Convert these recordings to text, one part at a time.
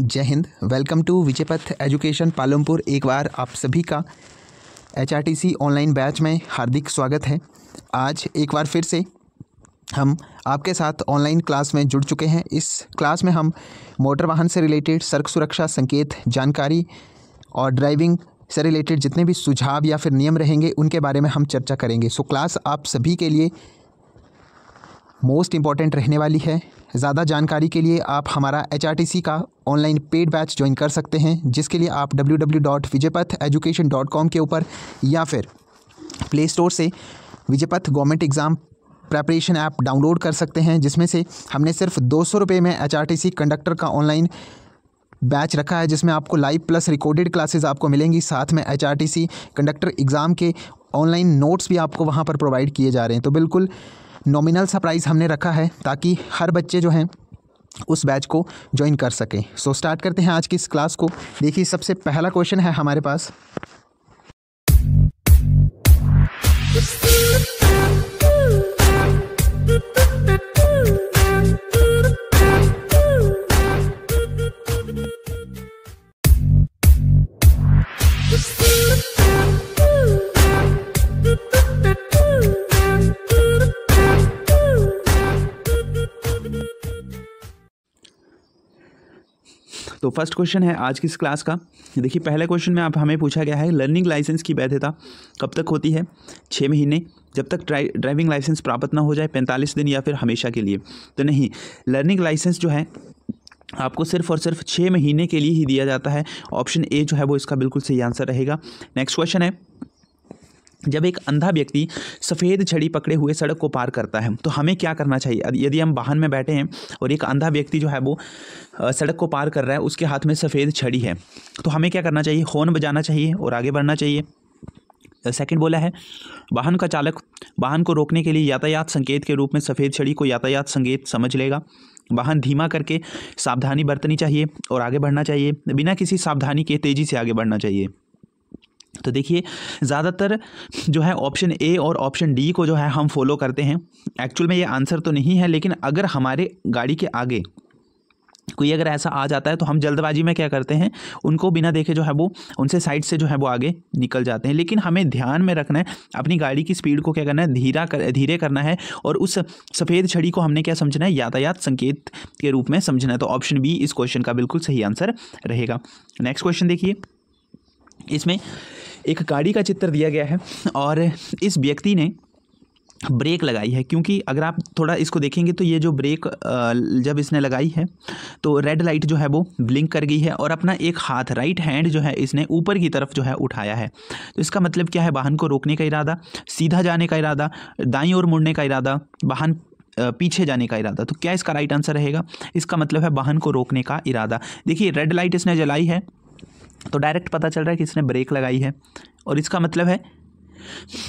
जय Hind welcome to Vijaypath education Palampur एक बार आप सभी का एच ऑनलाइन बैच में हार्दिक स्वागत है आज एक बार फिर से हम आपके साथ ऑनलाइन क्लास में जुड़ चुके हैं इस क्लास में हम मोटर वाहन से रिलेटेड सड़क सुरक्षा संकेत जानकारी और ड्राइविंग से रिलेटेड जितने भी सुझाव या फिर नियम रहेंगे उनके बारे में हम चर्चा करेंगे सो क्लास आप सभी के लिए मोस्ट इम्पॉर्टेंट रहने वाली है ज़्यादा जानकारी के लिए आप हमारा एच का ऑनलाइन पेड बैच ज्वाइन कर सकते हैं जिसके लिए आप www.vijaypath.education.com के ऊपर या फिर प्ले स्टोर से Vijaypath government exam preparation app download कर सकते हैं जिसमें से हमने सिर्फ दो सौ रुपये में एच कंडक्टर का ऑनलाइन बैच रखा है जिसमें आपको लाइव प्लस रिकॉर्डेड क्लासेस आपको मिलेंगी साथ में एच कंडक्टर एग्ज़ाम के ऑनलाइन नोट्स भी आपको वहाँ पर प्रोवाइड किए जा रहे हैं तो बिल्कुल नॉमिनल सा प्राइस हमने रखा है ताकि हर बच्चे जो हैं उस बैच को ज्वाइन कर सकें सो so, स्टार्ट करते हैं आज की इस क्लास को देखिए सबसे पहला क्वेश्चन है हमारे पास तो फर्स्ट क्वेश्चन है आज की इस क्लास का देखिए पहले क्वेश्चन में आप हमें पूछा गया है लर्निंग लाइसेंस की वैधता कब तक होती है छः महीने जब तक ड्राइविंग लाइसेंस प्राप्त ना हो जाए पैंतालीस दिन या फिर हमेशा के लिए तो नहीं लर्निंग लाइसेंस जो है आपको सिर्फ और सिर्फ छः महीने के लिए ही दिया जाता है ऑप्शन ए जो है वो इसका बिल्कुल सही आंसर रहेगा नेक्स्ट क्वेश्चन है जब एक अंधा व्यक्ति सफ़ेद छड़ी पकड़े हुए सड़क को पार करता है तो हमें क्या करना चाहिए यदि हम वाहन में बैठे हैं और एक अंधा व्यक्ति जो है वो सड़क को पार कर रहा है उसके हाथ में सफ़ेद छड़ी है तो हमें क्या करना चाहिए हॉर्न बजाना चाहिए और आगे बढ़ना चाहिए सेकंड बोला है वाहन का चालक वाहन को रोकने के लिए यातायात संकेत के रूप में सफ़ेद छड़ी को यातायात संकेत समझ लेगा वाहन धीमा करके सावधानी बरतनी चाहिए और आगे बढ़ना चाहिए बिना किसी सावधानी के तेज़ी से आगे बढ़ना चाहिए तो देखिए ज़्यादातर जो है ऑप्शन ए और ऑप्शन डी को जो है हम फॉलो करते हैं एक्चुअल में ये आंसर तो नहीं है लेकिन अगर हमारे गाड़ी के आगे कोई अगर ऐसा आ जाता है तो हम जल्दबाजी में क्या करते हैं उनको बिना देखे जो है वो उनसे साइड से जो है वो आगे निकल जाते हैं लेकिन हमें ध्यान में रखना है अपनी गाड़ी की स्पीड को क्या करना है धीरा कर धीरे करना है और उस सफ़ेद छड़ी को हमने क्या समझना है यातायात संकेत के रूप में समझना है तो ऑप्शन बी इस क्वेश्चन का बिल्कुल सही आंसर रहेगा नेक्स्ट क्वेश्चन देखिए इसमें एक गाड़ी का चित्र दिया गया है और इस व्यक्ति ने ब्रेक लगाई है क्योंकि अगर आप थोड़ा इसको देखेंगे तो ये जो ब्रेक जब इसने लगाई है तो रेड लाइट जो है वो ब्लिंक कर गई है और अपना एक हाथ राइट हैंड जो है इसने ऊपर की तरफ जो है उठाया है तो इसका मतलब क्या है वाहन को रोकने का इरादा सीधा जाने का इरादा दाई ओर मुड़ने का इरादा वाहन पीछे जाने का इरादा तो क्या इसका राइट आंसर रहेगा इसका मतलब है वाहन को रोकने का इरादा देखिए रेड लाइट इसने जलाई है तो डायरेक्ट पता चल रहा है कि इसने ब्रेक लगाई है और इसका मतलब है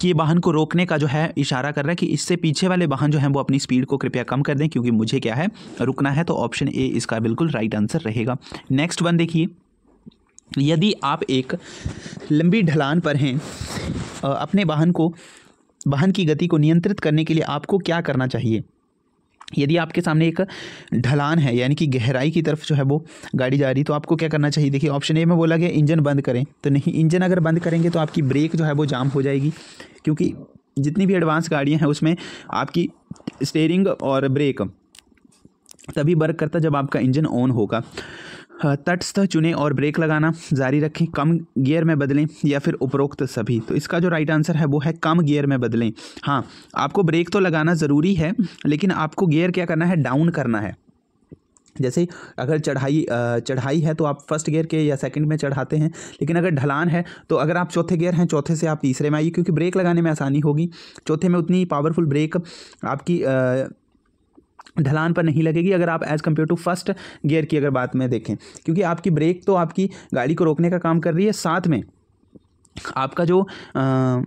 कि ये वाहन को रोकने का जो है इशारा कर रहा है कि इससे पीछे वाले वाहन जो हैं वो अपनी स्पीड को कृपया कम कर दें क्योंकि मुझे क्या है रुकना है तो ऑप्शन ए इसका बिल्कुल राइट आंसर रहेगा नेक्स्ट वन देखिए यदि आप एक लंबी ढलान पर हैं अपने वाहन को वाहन की गति को नियंत्रित करने के लिए आपको क्या करना चाहिए यदि आपके सामने एक ढलान है यानी कि गहराई की तरफ जो है वो गाड़ी जा रही तो आपको क्या करना चाहिए देखिए ऑप्शन ए में बोला गया इंजन बंद करें तो नहीं इंजन अगर बंद करेंगे तो आपकी ब्रेक जो है वो जाम हो जाएगी क्योंकि जितनी भी एडवांस गाड़ियां हैं उसमें आपकी स्टेयरिंग और ब्रेक तभी वर्क करता जब आपका इंजन ऑन होगा तटस्थ चुने और ब्रेक लगाना जारी रखें कम गियर में बदलें या फिर उपरोक्त सभी तो इसका जो राइट आंसर है वो है कम गियर में बदलें हाँ आपको ब्रेक तो लगाना ज़रूरी है लेकिन आपको गियर क्या करना है डाउन करना है जैसे अगर चढ़ाई चढ़ाई है तो आप फर्स्ट गियर के या सेकंड में चढ़ाते हैं लेकिन अगर ढलान है तो अगर आप चौथे गियर हैं चौथे से आप तीसरे में आइए क्योंकि ब्रेक लगाने में आसानी होगी चौथे में उतनी पावरफुल ब्रेक आपकी ढलान पर नहीं लगेगी अगर आप as compare to first gear की अगर बात में देखें क्योंकि आपकी ब्रेक तो आपकी गाड़ी को रोकने का काम कर रही है साथ में आपका जो आ,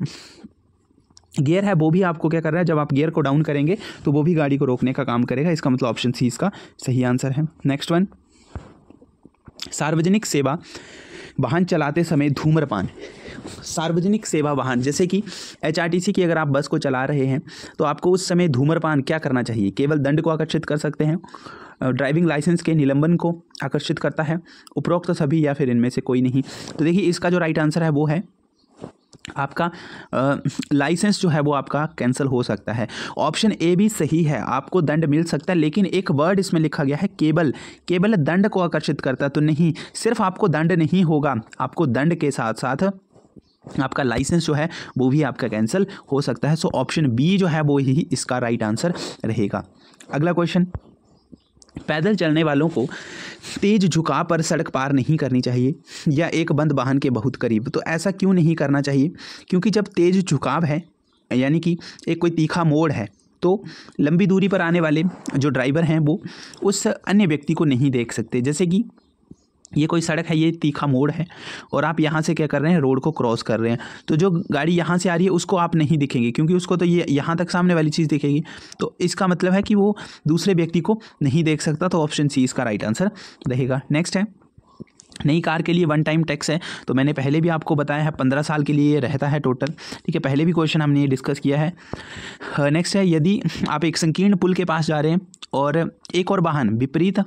गियर है वो भी आपको क्या कर रहा है जब आप गियर को डाउन करेंगे तो वो भी गाड़ी को रोकने का काम करेगा इसका मतलब ऑप्शन सी इसका सही आंसर है नेक्स्ट वन सार्वजनिक सेवा वाहन चलाते समय धूम्रपान सार्वजनिक सेवा वाहन जैसे कि एच की अगर आप बस को चला रहे हैं तो आपको उस समय धूम्रपान क्या करना चाहिए केवल दंड को आकर्षित कर सकते हैं ड्राइविंग लाइसेंस के निलंबन को आकर्षित करता है उपरोक्त सभी या फिर इनमें से कोई नहीं तो देखिए इसका जो राइट आंसर है वो है आपका लाइसेंस जो है वो आपका कैंसिल हो सकता है ऑप्शन ए भी सही है आपको दंड मिल सकता है लेकिन एक वर्ड इसमें लिखा गया है केबल केबल दंड को आकर्षित करता तो नहीं सिर्फ आपको दंड नहीं होगा आपको दंड के साथ साथ आपका लाइसेंस जो है वो भी आपका कैंसिल हो सकता है सो ऑप्शन बी जो है वो ही इसका राइट आंसर रहेगा अगला क्वेश्चन पैदल चलने वालों को तेज झुकाव पर सड़क पार नहीं करनी चाहिए या एक बंद वाहन के बहुत करीब तो ऐसा क्यों नहीं करना चाहिए क्योंकि जब तेज झुकाव है यानी कि एक कोई तीखा मोड़ है तो लंबी दूरी पर आने वाले जो ड्राइवर हैं वो उस अन्य व्यक्ति को नहीं देख सकते जैसे कि ये कोई सड़क है ये तीखा मोड़ है और आप यहाँ से क्या कर रहे हैं रोड को क्रॉस कर रहे हैं तो जो गाड़ी यहाँ से आ रही है उसको आप नहीं दिखेंगे क्योंकि उसको तो ये यहाँ तक सामने वाली चीज़ दिखेगी तो इसका मतलब है कि वो दूसरे व्यक्ति को नहीं देख सकता तो ऑप्शन सी इसका राइट आंसर रहेगा नेक्स्ट है नई कार के लिए वन टाइम टैक्स है तो मैंने पहले भी आपको बताया है पंद्रह साल के लिए ये रहता है टोटल ठीक है पहले भी क्वेश्चन हमने ये डिस्कस किया है नेक्स्ट है यदि आप एक संकीर्ण पुल के पास जा रहे हैं और एक और वाहन विपरीत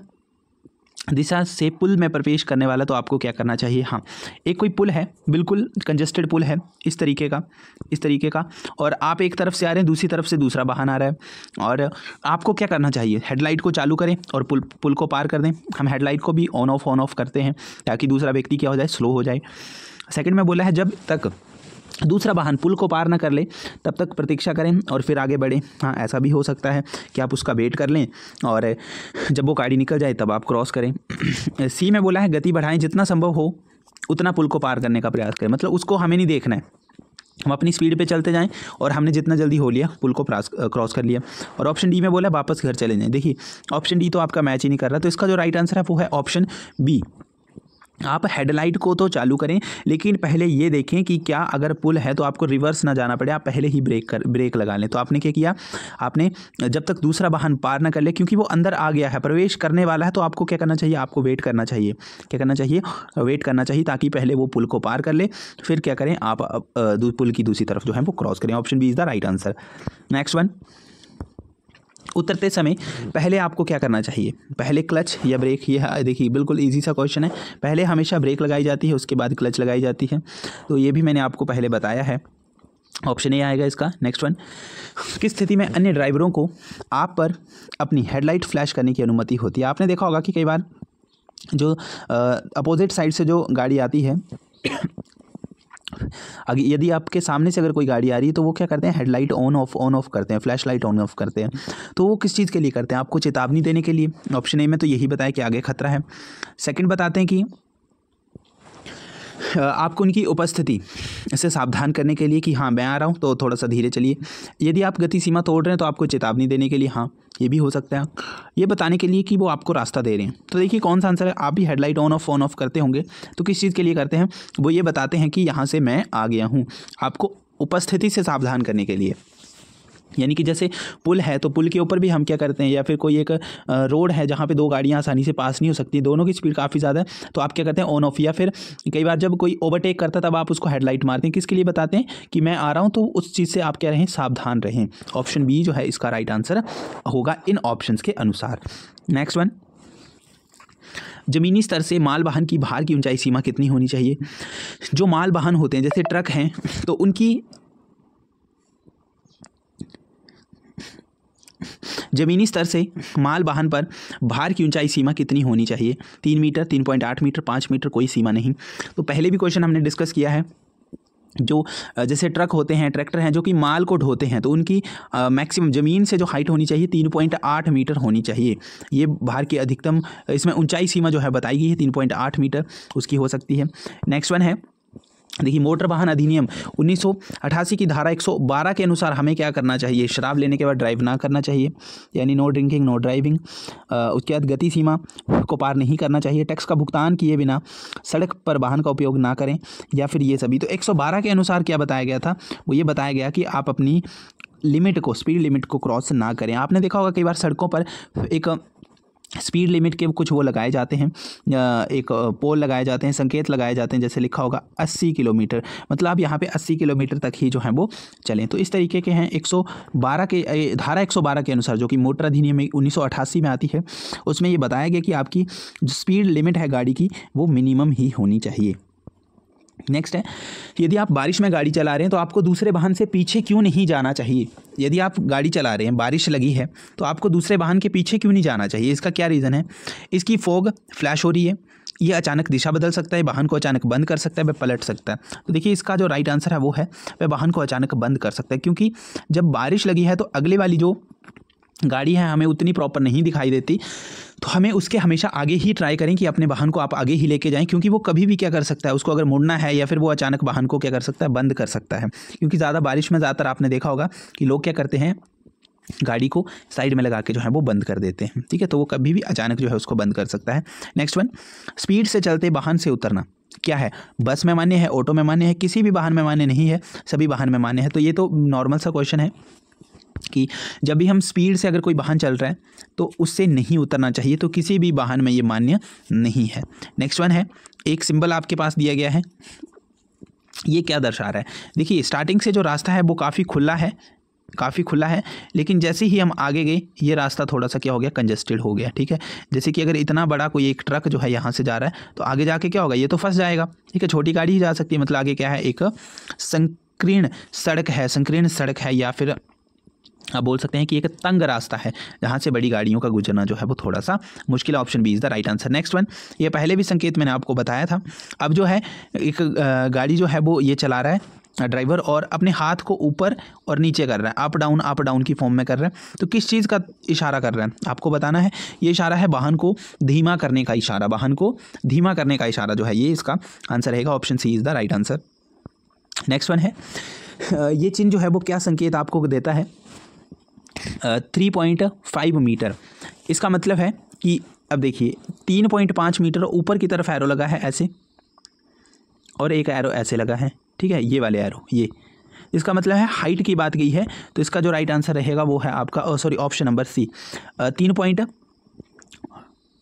दिशा से पुल में प्रवेश करने वाला तो आपको क्या करना चाहिए हाँ एक कोई पुल है बिल्कुल कंजेस्टेड पुल है इस तरीके का इस तरीके का और आप एक तरफ से आ रहे हैं दूसरी तरफ से दूसरा वाहन आ रहा है और आपको क्या करना चाहिए हेडलाइट को चालू करें और पुल पुल को पार कर दें हम हेडलाइट को भी ऑन ऑफ ऑन ऑफ करते हैं ताकि दूसरा व्यक्ति क्या हो जाए स्लो हो जाए सेकेंड में बोला है जब तक दूसरा वाहन पुल को पार ना कर ले तब तक प्रतीक्षा करें और फिर आगे बढ़ें हाँ ऐसा भी हो सकता है कि आप उसका वेट कर लें और जब वो गाड़ी निकल जाए तब आप क्रॉस करें सी में बोला है गति बढ़ाएं जितना संभव हो उतना पुल को पार करने का प्रयास करें मतलब उसको हमें नहीं देखना है हम अपनी स्पीड पे चलते जाएं और हमने जितना जल्दी हो लिया पुल को क्रॉस कर लिया और ऑप्शन डी में बोला वापस घर चले जाएं देखिए ऑप्शन डी तो आपका मैच ही नहीं कर रहा तो इसका जो राइट आंसर है वो है ऑप्शन बी आप हेडलाइट को तो चालू करें लेकिन पहले ये देखें कि क्या अगर पुल है तो आपको रिवर्स ना जाना पड़े आप पहले ही ब्रेक कर ब्रेक लगा लें तो आपने क्या किया आपने जब तक दूसरा वाहन पार ना कर ले क्योंकि वो अंदर आ गया है प्रवेश करने वाला है तो आपको क्या करना चाहिए आपको वेट करना चाहिए क्या करना चाहिए वेट करना चाहिए ताकि पहले वो पुल को पार कर ले फिर क्या करें आप पुल की दूसरी तरफ जो है वो क्रॉस करें option B is the right answer next one उतरते समय पहले आपको क्या करना चाहिए पहले क्लच या ब्रेक यह देखिए बिल्कुल ईजी सा क्वेश्चन है पहले हमेशा ब्रेक लगाई जाती है उसके बाद क्लच लगाई जाती है तो ये भी मैंने आपको पहले बताया है ऑप्शन ए आएगा इसका नेक्स्ट वन किस स्थिति में अन्य ड्राइवरों को आप पर अपनी हेडलाइट फ्लैश करने की अनुमति होती है आपने देखा होगा कि कई बार जो अपोजिट साइड से जो गाड़ी आती है यदि आपके सामने से अगर कोई गाड़ी आ रही है तो वो क्या करते हैं headlight on off on off करते हैं फ्लैश लाइट ऑन ऑफ करते हैं तो वो किस चीज़ के लिए करते हैं आपको चेतावनी देने के लिए ऑप्शन ए में तो यही बताया कि आगे खतरा है सेकेंड बताते हैं कि आपको उनकी उपस्थिति से सावधान करने के लिए कि हाँ मैं आ रहा हूँ तो थोड़ा सा धीरे चलिए यदि आप गति सीमा तोड़ रहे हैं तो आपको चेतावनी देने के लिए हाँ ये भी हो सकता है ये बताने के लिए कि वो आपको रास्ता दे रहे हैं तो देखिए कौन सा आंसर है आप भी headlight on off on off करते होंगे तो किस चीज़ के लिए करते हैं वो ये बताते हैं कि यहाँ से मैं आ गया हूँ आपको उपस्थिति से सावधान करने के लिए यानी कि जैसे पुल है तो पुल के ऊपर भी हम क्या करते हैं या फिर कोई एक रोड है जहाँ पे दो गाड़ियाँ आसानी से पास नहीं हो सकती दोनों की स्पीड काफ़ी ज़्यादा है तो आप क्या करते हैं ऑन ऑफ या फिर कई बार जब कोई ओवरटेक करता तब आप उसको हेडलाइट मारते हैं किसके लिए बताते हैं कि मैं आ रहा हूँ तो उस चीज़ से आप क्या रहें सावधान रहें ऑप्शन बी जो है इसका राइट आंसर होगा इन ऑप्शन के अनुसार नेक्स्ट वन ज़मीनी स्तर से माल वाहन की भार की ऊंचाई सीमा कितनी होनी चाहिए जो माल वाहन होते हैं जैसे ट्रक हैं तो उनकी ज़मीनी स्तर से माल वाहन पर भार की ऊंचाई सीमा कितनी होनी चाहिए तीन मीटर तीन पॉइंट आठ मीटर पाँच मीटर कोई सीमा नहीं तो पहले भी क्वेश्चन हमने डिस्कस किया है जो जैसे ट्रक होते हैं ट्रैक्टर हैं जो कि माल को ढोते हैं तो उनकी मैक्सिमम ज़मीन से जो हाइट होनी चाहिए तीन पॉइंट आठ मीटर होनी चाहिए ये भार की अधिकतम इसमें ऊंचाई सीमा जो है बताई गई है तीन पॉइंट आठ मीटर उसकी हो सकती है नेक्स्ट वन है देखिए मोटर वाहन अधिनियम 1988 की धारा 112 के अनुसार हमें क्या करना चाहिए शराब लेने के बाद ड्राइव ना करना चाहिए यानी नो ड्रिंकिंग नो ड्राइविंग उसके बाद गति सीमा को पार नहीं करना चाहिए टैक्स का भुगतान किए बिना सड़क पर वाहन का उपयोग ना करें या फिर ये सभी तो 112 के अनुसार क्या बताया गया था वो ये बताया गया कि आप अपनी लिमिट को स्पीड लिमिट को क्रॉस ना करें आपने देखा होगा कई बार सड़कों पर एक स्पीड लिमिट के कुछ वो लगाए जाते हैं एक पोल लगाए जाते हैं संकेत लगाए जाते हैं जैसे लिखा होगा 80 किलोमीटर मतलब आप यहाँ पे 80 किलोमीटर तक ही जो है वो चलें तो इस तरीके के हैं 112 के धारा 112 के अनुसार जो कि मोटर अधिनियम उन्नीस में आती है उसमें ये बताया गया कि आपकी जो स्पीड लिमिट है गाड़ी की वो मिनिमम ही होनी चाहिए नेक्स्ट है यदि आप बारिश में गाड़ी चला रहे हैं तो आपको दूसरे वाहन से पीछे क्यों नहीं जाना चाहिए यदि आप गाड़ी चला रहे हैं बारिश लगी है तो आपको दूसरे वाहन के पीछे क्यों नहीं जाना चाहिए इसका क्या रीज़न है इसकी फ़ोग फ्लैश हो रही है ये अचानक दिशा बदल सकता है वाहन को अचानक बंद कर सकता है वह पलट सकता है तो देखिए इसका जो राइट आंसर है वो है वह वाहन को अचानक बंद कर सकता है क्योंकि जब बारिश लगी है तो अगले वाली जो गाड़ी है हमें उतनी प्रॉपर नहीं दिखाई देती तो हमें उसके हमेशा आगे ही ट्राई करें कि अपने वाहन को आप आगे ही लेके जाएं क्योंकि वो कभी भी क्या कर सकता है उसको अगर मुड़ना है या फिर वो अचानक वाहन को क्या कर सकता है बंद कर सकता है क्योंकि ज़्यादा बारिश में ज़्यादातर आपने देखा होगा कि लोग क्या करते हैं गाड़ी को साइड में लगा के जो है वो बंद कर देते हैं ठीक है तो वो कभी भी अचानक जो है उसको बंद कर सकता है नेक्स्ट वन स्पीड से चलते वाहन से उतरना क्या है बस में मान्य है ऑटो में मान्य है किसी भी वाहन में मान्य नहीं है सभी वाहन में मान्य है तो ये तो नॉर्मल सा क्वेश्चन है कि जब भी हम स्पीड से अगर कोई वाहन चल रहा है तो उससे नहीं उतरना चाहिए तो किसी भी वाहन में ये मान्य नहीं है नेक्स्ट वन है एक सिंबल आपके पास दिया गया है ये क्या दर्शा रहा है देखिए स्टार्टिंग से जो रास्ता है वो काफ़ी खुला है काफ़ी खुला है लेकिन जैसे ही हम आगे गए ये रास्ता थोड़ा सा क्या हो गया कंजस्टेड हो गया ठीक है जैसे कि अगर इतना बड़ा कोई एक ट्रक जो है यहाँ से जा रहा है तो आगे जाके क्या होगा ये तो फंस जाएगा ठीक है छोटी गाड़ी ही जा सकती है मतलब आगे क्या है एक संकीर्ण सड़क है संकीर्ण सड़क है या फिर आप बोल सकते हैं कि एक तंग रास्ता है जहाँ से बड़ी गाड़ियों का गुजरना जो है वो थोड़ा सा मुश्किल option B is the right answer next one ये पहले भी संकेत मैंने आपको बताया था अब जो है एक गाड़ी जो है वो ये चला रहा है ड्राइवर और अपने हाथ को ऊपर और नीचे कर रहा है अप डाउन अप डाउन की फॉर्म में कर रहा है तो किस चीज़ का इशारा कर रहा है आपको बताना है ये इशारा है वाहन को धीमा करने का इशारा वाहन को धीमा करने का इशारा जो है ये इसका आंसर रहेगा option C is the right answer next one है ये चिन्ह जो है वो क्या संकेत आपको देता है थ्री पॉइंट फाइव मीटर इसका मतलब है कि अब देखिए तीन पॉइंट पाँच मीटर ऊपर की तरफ एरो लगा है ऐसे और एक एरो ऐसे लगा है ठीक है ये वाले एरो ये इसका मतलब है हाइट की बात गई है तो इसका जो राइट आंसर रहेगा वो है आपका सॉरी ऑप्शन नंबर सी तीन पॉइंट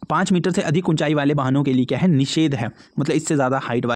पाँच मीटर से अधिक ऊंचाई वाले वाहनों के लिए क्या है निषेध है मतलब इससे ज़्यादा हाइट